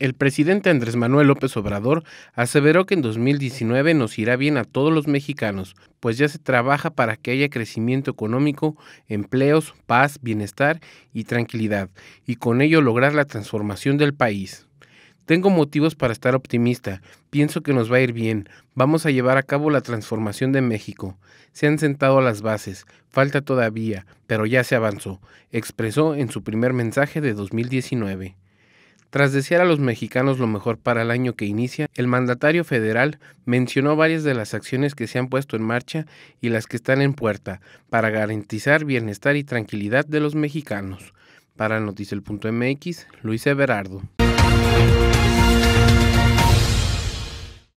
El presidente Andrés Manuel López Obrador aseveró que en 2019 nos irá bien a todos los mexicanos, pues ya se trabaja para que haya crecimiento económico, empleos, paz, bienestar y tranquilidad, y con ello lograr la transformación del país. Tengo motivos para estar optimista, pienso que nos va a ir bien, vamos a llevar a cabo la transformación de México. Se han sentado las bases, falta todavía, pero ya se avanzó, expresó en su primer mensaje de 2019. Tras desear a los mexicanos lo mejor para el año que inicia, el mandatario federal mencionó varias de las acciones que se han puesto en marcha y las que están en puerta para garantizar bienestar y tranquilidad de los mexicanos. Para Noticel.mx, Luis Everardo.